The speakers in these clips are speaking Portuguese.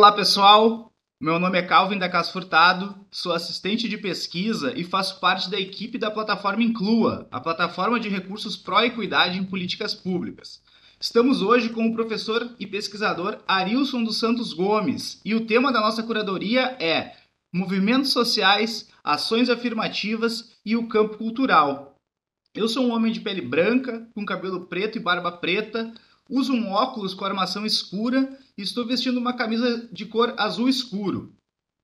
Olá, pessoal. Meu nome é Calvin da Casa Furtado, sou assistente de pesquisa e faço parte da equipe da plataforma Inclua, a plataforma de recursos pró-equidade em políticas públicas. Estamos hoje com o professor e pesquisador Arilson dos Santos Gomes e o tema da nossa curadoria é Movimentos Sociais, Ações Afirmativas e o Campo Cultural. Eu sou um homem de pele branca, com cabelo preto e barba preta, Uso um óculos com armação escura e estou vestindo uma camisa de cor azul escuro.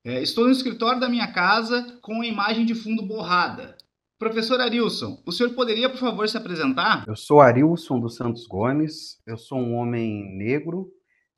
É, estou no escritório da minha casa com a imagem de fundo borrada. Professor Arilson, o senhor poderia, por favor, se apresentar? Eu sou Arilson dos Santos Gomes, eu sou um homem negro,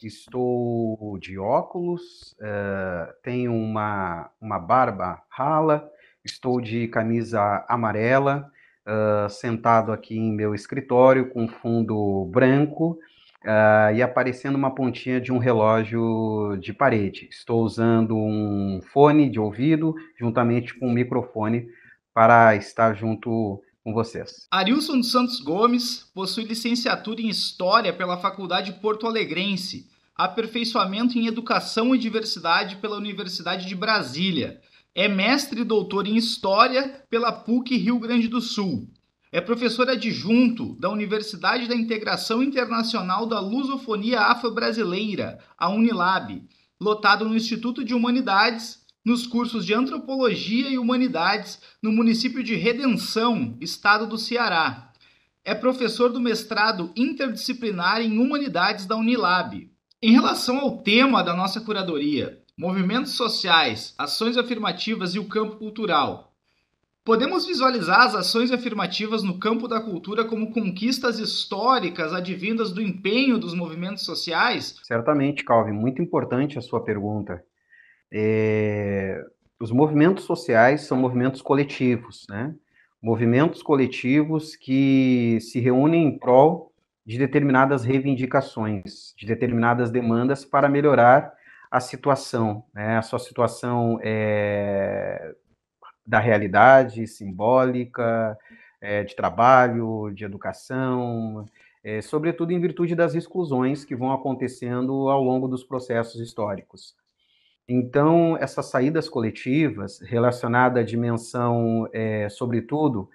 estou de óculos, uh, tenho uma, uma barba rala, estou de camisa amarela, ah, sentado aqui em meu escritório com fundo branco uh, e aparecendo uma pontinha de um relógio de parede. Estou usando um fone de ouvido juntamente com um microfone para estar junto com vocês. Arilson dos Santos Gomes possui licenciatura em História pela Faculdade Porto Alegrense, aperfeiçoamento em Educação e Diversidade pela Universidade de Brasília é mestre e doutor em História pela PUC Rio Grande do Sul. É professor adjunto da Universidade da Integração Internacional da Lusofonia Afro-Brasileira, a Unilab, lotado no Instituto de Humanidades, nos cursos de Antropologia e Humanidades, no município de Redenção, estado do Ceará. É professor do mestrado interdisciplinar em Humanidades da Unilab. Em relação ao tema da nossa curadoria, movimentos sociais, ações afirmativas e o campo cultural. Podemos visualizar as ações afirmativas no campo da cultura como conquistas históricas advindas do empenho dos movimentos sociais? Certamente, Calvin, muito importante a sua pergunta. É... Os movimentos sociais são movimentos coletivos, né? Movimentos coletivos que se reúnem em prol de determinadas reivindicações, de determinadas demandas para melhorar a situação, né? a sua situação é, da realidade simbólica, é, de trabalho, de educação, é, sobretudo em virtude das exclusões que vão acontecendo ao longo dos processos históricos. Então, essas saídas coletivas, relacionadas à dimensão, é, sobretudo,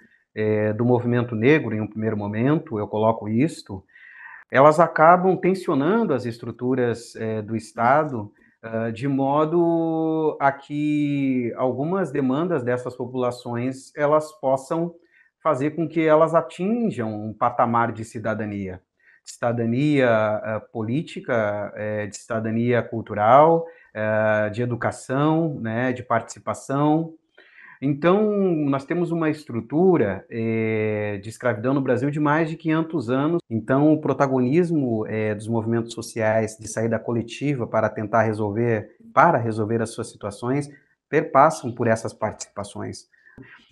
do movimento negro, em um primeiro momento, eu coloco isto, elas acabam tensionando as estruturas do Estado ah, de modo a que algumas demandas dessas populações elas possam fazer com que elas atinjam um patamar de cidadania, de cidadania ah, política, eh, de cidadania cultural, eh, de educação, né, de participação, então, nós temos uma estrutura é, de escravidão no Brasil de mais de 500 anos. Então, o protagonismo é, dos movimentos sociais de saída coletiva para tentar resolver, para resolver as suas situações, perpassam por essas participações.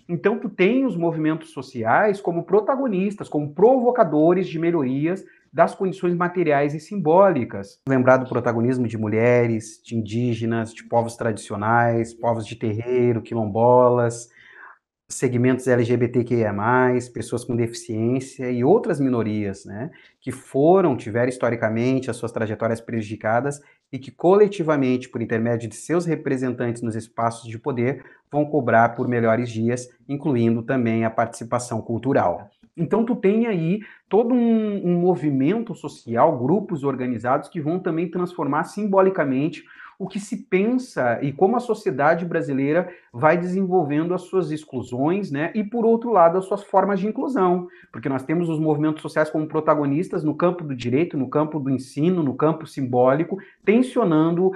Então, tu tem os movimentos sociais como protagonistas, como provocadores de melhorias das condições materiais e simbólicas. Lembrar do protagonismo de mulheres, de indígenas, de povos tradicionais, povos de terreiro, quilombolas, segmentos LGBTQIA+, pessoas com deficiência e outras minorias, né, que foram, tiveram historicamente as suas trajetórias prejudicadas e que coletivamente, por intermédio de seus representantes nos espaços de poder, vão cobrar por melhores dias, incluindo também a participação cultural. Então tu tem aí todo um, um movimento social, grupos organizados que vão também transformar simbolicamente o que se pensa e como a sociedade brasileira vai desenvolvendo as suas exclusões, né? E por outro lado, as suas formas de inclusão, porque nós temos os movimentos sociais como protagonistas no campo do direito, no campo do ensino, no campo simbólico, tensionando uh,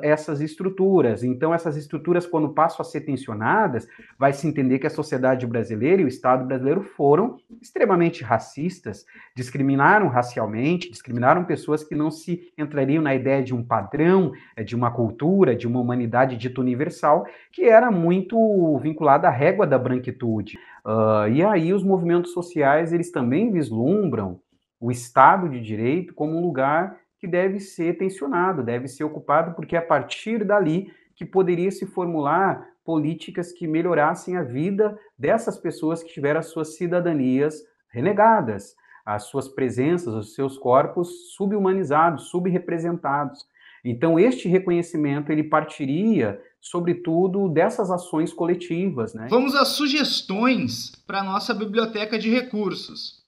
essas estruturas. Então, essas estruturas, quando passam a ser tensionadas, vai se entender que a sociedade brasileira e o Estado brasileiro foram extremamente racistas, discriminaram racialmente, discriminaram pessoas que não se entrariam na ideia de um padrão, eh, de uma cultura, de uma humanidade dita universal, que era muito vinculada à régua da branquitude. Uh, e aí os movimentos sociais, eles também vislumbram o Estado de Direito como um lugar que deve ser tensionado, deve ser ocupado, porque é a partir dali que poderia se formular políticas que melhorassem a vida dessas pessoas que tiveram as suas cidadanias renegadas, as suas presenças, os seus corpos subhumanizados, subrepresentados. Então, este reconhecimento ele partiria, sobretudo, dessas ações coletivas. Né? Vamos às sugestões para a nossa biblioteca de recursos.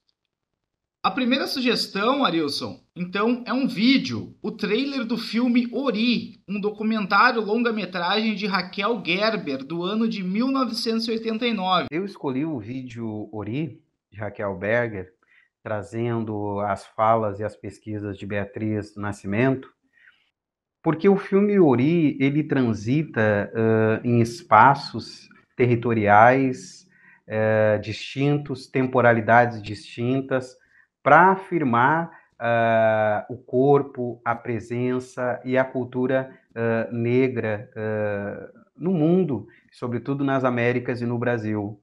A primeira sugestão, Arilson, então, é um vídeo, o trailer do filme Ori, um documentário longa-metragem de Raquel Gerber, do ano de 1989. Eu escolhi o vídeo Ori, de Raquel Berger, trazendo as falas e as pesquisas de Beatriz Nascimento, porque o filme Ori, ele transita uh, em espaços territoriais uh, distintos, temporalidades distintas, para afirmar Uh, o corpo, a presença e a cultura uh, negra uh, no mundo, sobretudo nas Américas e no Brasil.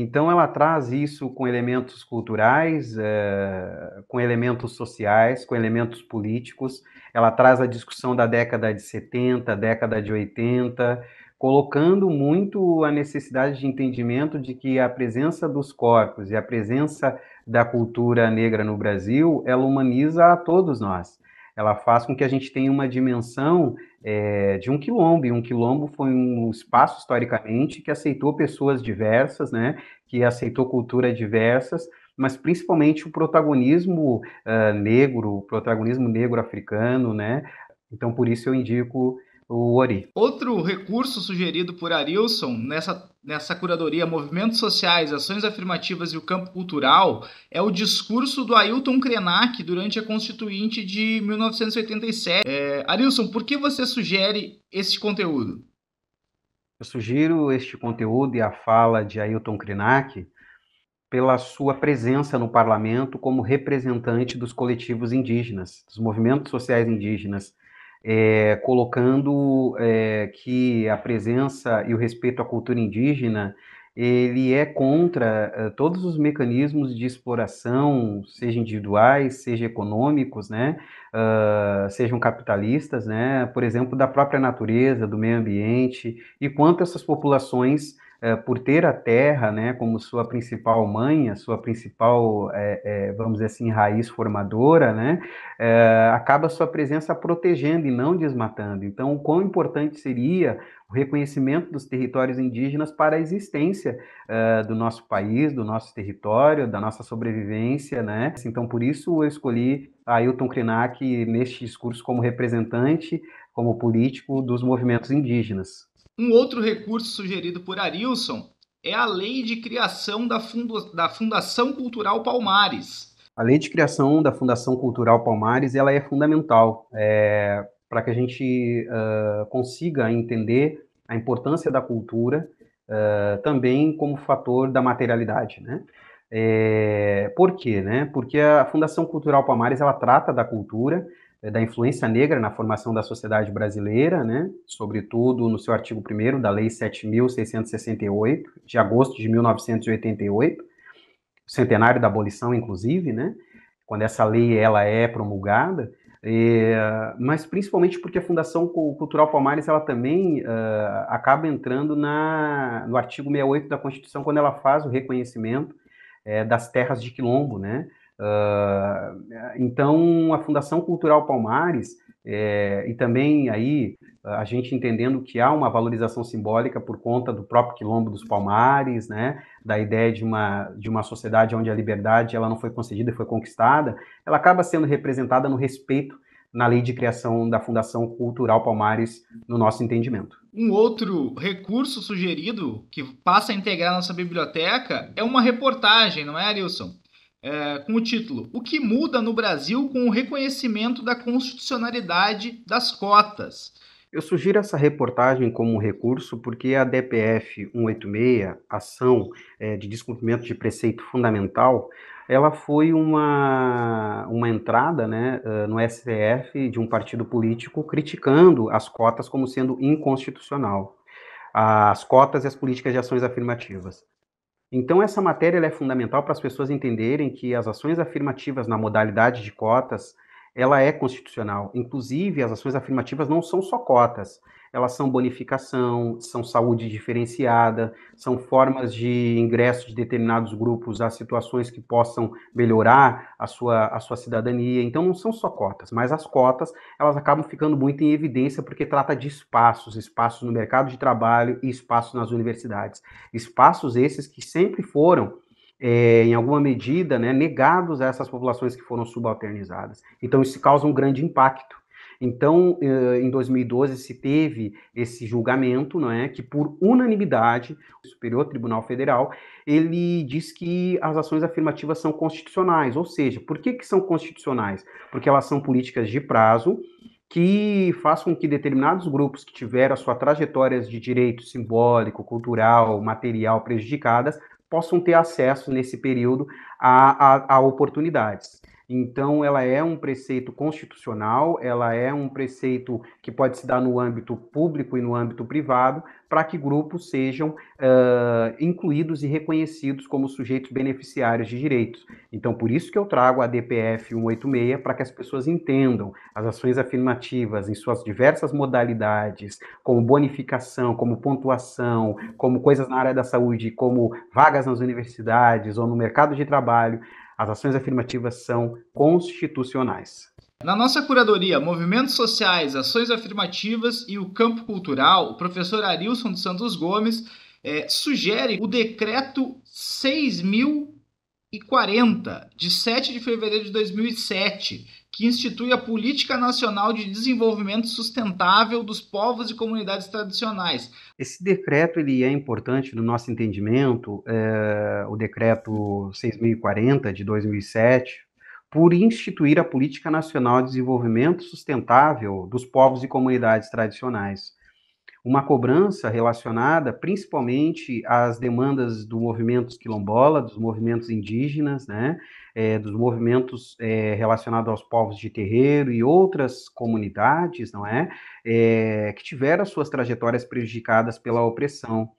Então, ela traz isso com elementos culturais, é, com elementos sociais, com elementos políticos. Ela traz a discussão da década de 70, década de 80, colocando muito a necessidade de entendimento de que a presença dos corpos e a presença da cultura negra no Brasil, ela humaniza a todos nós ela faz com que a gente tenha uma dimensão é, de um quilombo. E um quilombo foi um espaço, historicamente, que aceitou pessoas diversas, né? que aceitou culturas diversas, mas principalmente o protagonismo uh, negro, o protagonismo negro africano, né? Então, por isso eu indico o Ori. Outro recurso sugerido por Arilson nessa, nessa curadoria Movimentos Sociais, Ações Afirmativas e o Campo Cultural é o discurso do Ailton Krenak durante a Constituinte de 1987. É, Arilson, por que você sugere este conteúdo? Eu sugiro este conteúdo e a fala de Ailton Krenak pela sua presença no parlamento como representante dos coletivos indígenas, dos movimentos sociais indígenas é, colocando é, que a presença e o respeito à cultura indígena ele é contra é, todos os mecanismos de exploração, seja individuais, seja econômicos, né, uh, sejam capitalistas, né, por exemplo, da própria natureza, do meio ambiente, e quanto essas populações é, por ter a terra né, como sua principal mãe, a sua principal, é, é, vamos dizer assim, raiz formadora, né, acaba sua presença protegendo e não desmatando. Então, o quão importante seria o reconhecimento dos territórios indígenas para a existência uh, do nosso país, do nosso território, da nossa sobrevivência, né? Então, por isso eu escolhi Ailton Krenak neste discurso como representante, como político dos movimentos indígenas. Um outro recurso sugerido por Arilson é a Lei de Criação da, Fundo, da Fundação Cultural Palmares. A Lei de Criação da Fundação Cultural Palmares ela é fundamental é, para que a gente uh, consiga entender a importância da cultura uh, também como fator da materialidade, né? É, por quê? Né? Porque a Fundação Cultural Palmares ela trata da cultura é, da influência negra na formação da sociedade brasileira, né, sobretudo no seu artigo 1 da Lei 7.668, de agosto de 1988, centenário da abolição, inclusive, né, quando essa lei ela é promulgada, é, mas principalmente porque a Fundação Cultural Palmares ela também uh, acaba entrando na, no artigo 68 da Constituição, quando ela faz o reconhecimento é, das terras de quilombo, né, ah, então, a Fundação Cultural Palmares, é, e também aí a gente entendendo que há uma valorização simbólica por conta do próprio quilombo dos Palmares, né, da ideia de uma, de uma sociedade onde a liberdade ela não foi concedida, foi conquistada, ela acaba sendo representada no respeito na lei de criação da Fundação Cultural Palmares, no nosso entendimento. Um outro recurso sugerido que passa a integrar nossa biblioteca é uma reportagem, não é, Arilson? é, com o título O que muda no Brasil com o reconhecimento da constitucionalidade das cotas? Eu sugiro essa reportagem como um recurso porque a DPF 186, ação é, de descumprimento de preceito fundamental, ela foi uma, uma entrada né, é, no STF de um partido político criticando as cotas como sendo inconstitucional, as cotas e as políticas de ações afirmativas. Então, essa matéria é fundamental para as pessoas entenderem que as ações afirmativas na modalidade de cotas, ela é constitucional. Inclusive, as ações afirmativas não são só cotas elas são bonificação, são saúde diferenciada, são formas de ingresso de determinados grupos a situações que possam melhorar a sua, a sua cidadania. Então, não são só cotas, mas as cotas elas acabam ficando muito em evidência porque trata de espaços, espaços no mercado de trabalho e espaços nas universidades. Espaços esses que sempre foram é, em alguma medida, né, negados a essas populações que foram subalternizadas. Então, isso causa um grande impacto. Então, eh, em 2012 se teve esse julgamento, não é, que por unanimidade o Superior Tribunal Federal ele diz que as ações afirmativas são constitucionais, ou seja, por que, que são constitucionais? Porque elas são políticas de prazo que façam com que determinados grupos que tiveram as suas trajetórias de direito simbólico, cultural, material prejudicadas possam ter acesso nesse período a, a, a oportunidades. Então, ela é um preceito constitucional, ela é um preceito que pode se dar no âmbito público e no âmbito privado, para que grupos sejam uh, incluídos e reconhecidos como sujeitos beneficiários de direitos. Então, por isso que eu trago a DPF 186, para que as pessoas entendam as ações afirmativas em suas diversas modalidades, como bonificação, como pontuação, como coisas na área da saúde, como vagas nas universidades ou no mercado de trabalho as ações afirmativas são constitucionais. Na nossa curadoria Movimentos Sociais, Ações Afirmativas e o Campo Cultural, o professor Arilson dos Santos Gomes é, sugere o decreto 6.000 e 40, de 7 de fevereiro de 2007, que institui a Política Nacional de Desenvolvimento Sustentável dos Povos e Comunidades Tradicionais. Esse decreto ele é importante no nosso entendimento, é, o decreto 6.040 de 2007, por instituir a Política Nacional de Desenvolvimento Sustentável dos Povos e Comunidades Tradicionais uma cobrança relacionada principalmente às demandas do movimento quilombola, dos movimentos indígenas, né, é, dos movimentos é, relacionados aos povos de terreiro e outras comunidades, não é, é que tiveram suas trajetórias prejudicadas pela opressão.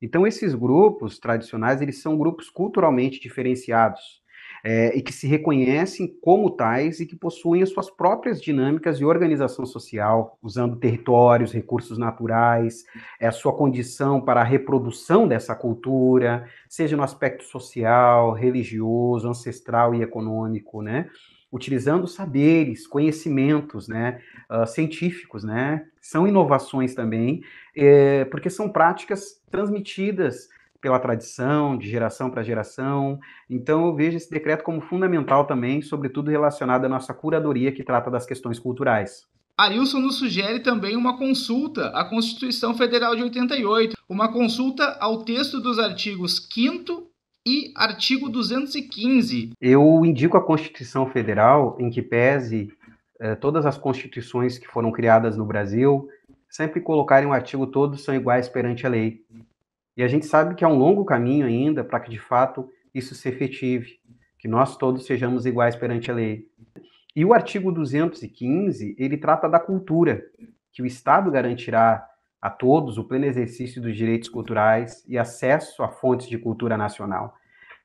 Então, esses grupos tradicionais, eles são grupos culturalmente diferenciados, é, e que se reconhecem como tais e que possuem as suas próprias dinâmicas de organização social, usando territórios, recursos naturais, é, a sua condição para a reprodução dessa cultura, seja no aspecto social, religioso, ancestral e econômico, né? utilizando saberes, conhecimentos, né, uh, científicos, né, são inovações também, é, porque são práticas transmitidas pela tradição, de geração para geração. Então, eu vejo esse decreto como fundamental também, sobretudo relacionado à nossa curadoria que trata das questões culturais. Arilson nos sugere também uma consulta à Constituição Federal de 88, uma consulta ao texto dos artigos 5 e artigo 215. Eu indico a Constituição Federal, em que pese eh, todas as constituições que foram criadas no Brasil, sempre colocarem o artigo todos são iguais perante a lei. E a gente sabe que é um longo caminho ainda para que, de fato, isso se efetive, que nós todos sejamos iguais perante a lei. E o artigo 215, ele trata da cultura, que o Estado garantirá a todos o pleno exercício dos direitos culturais e acesso a fontes de cultura nacional.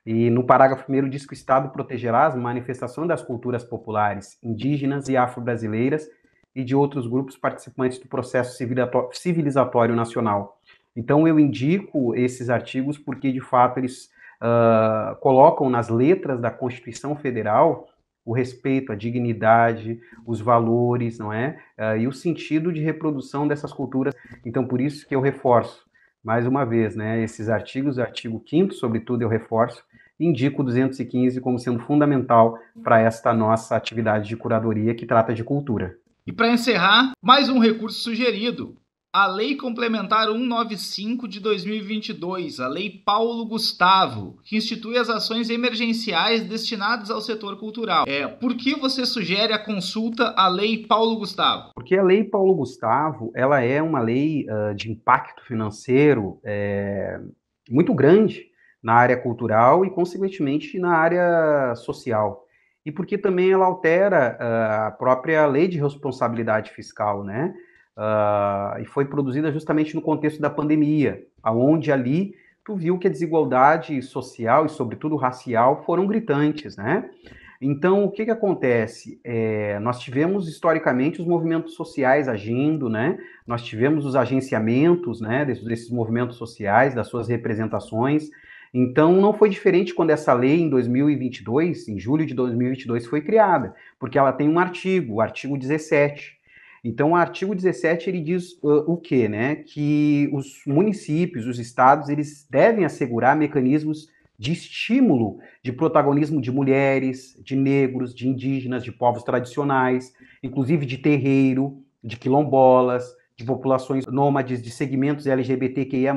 E no parágrafo 1 diz que o Estado protegerá as manifestações das culturas populares indígenas e afro-brasileiras e de outros grupos participantes do processo civilizatório nacional, então eu indico esses artigos porque, de fato, eles uh, colocam nas letras da Constituição Federal o respeito, a dignidade, os valores, não é? Uh, e o sentido de reprodução dessas culturas. Então, por isso que eu reforço, mais uma vez, né, esses artigos, artigo 5 sobretudo, eu reforço, indico o 215 como sendo fundamental para esta nossa atividade de curadoria que trata de cultura. E para encerrar, mais um recurso sugerido, a Lei Complementar 195 de 2022, a Lei Paulo Gustavo, que institui as ações emergenciais destinadas ao setor cultural. É, por que você sugere a consulta à Lei Paulo Gustavo? Porque a Lei Paulo Gustavo ela é uma lei uh, de impacto financeiro é, muito grande na área cultural e, consequentemente, na área social. E porque também ela altera uh, a própria lei de responsabilidade fiscal, né? Uh, e foi produzida justamente no contexto da pandemia, aonde ali tu viu que a desigualdade social e sobretudo racial foram gritantes, né? Então o que que acontece? É, nós tivemos historicamente os movimentos sociais agindo, né? Nós tivemos os agenciamentos, né? Desses, desses movimentos sociais, das suas representações. Então não foi diferente quando essa lei em 2022, em julho de 2022, foi criada, porque ela tem um artigo, o artigo 17 então, o artigo 17 ele diz uh, o quê, né? Que os municípios, os estados, eles devem assegurar mecanismos de estímulo de protagonismo de mulheres, de negros, de indígenas, de povos tradicionais, inclusive de terreiro, de quilombolas, de populações nômades, de segmentos LGBTQIA,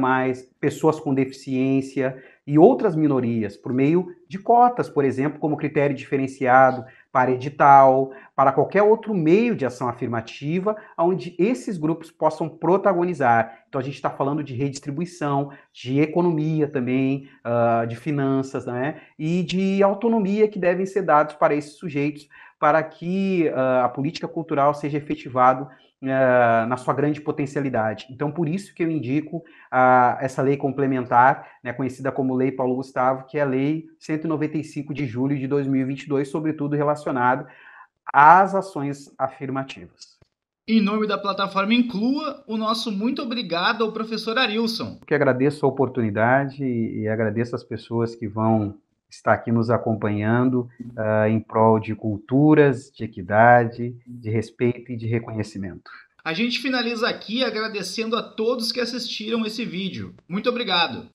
pessoas com deficiência e outras minorias, por meio de cotas, por exemplo, como critério diferenciado para edital, para qualquer outro meio de ação afirmativa, onde esses grupos possam protagonizar. Então a gente está falando de redistribuição, de economia também, uh, de finanças, né? E de autonomia que devem ser dados para esses sujeitos, para que uh, a política cultural seja efetivada eh, na sua grande potencialidade. Então, por isso que eu indico essa lei complementar, né, conhecida como Lei Paulo Gustavo, que é a Lei 195 de julho de 2022, sobretudo relacionada às ações afirmativas. Em nome da plataforma Inclua, o nosso muito obrigado ao professor Arilson. Que agradeço a oportunidade e agradeço as pessoas que vão está aqui nos acompanhando uh, em prol de culturas, de equidade, de respeito e de reconhecimento. A gente finaliza aqui agradecendo a todos que assistiram esse vídeo. Muito obrigado!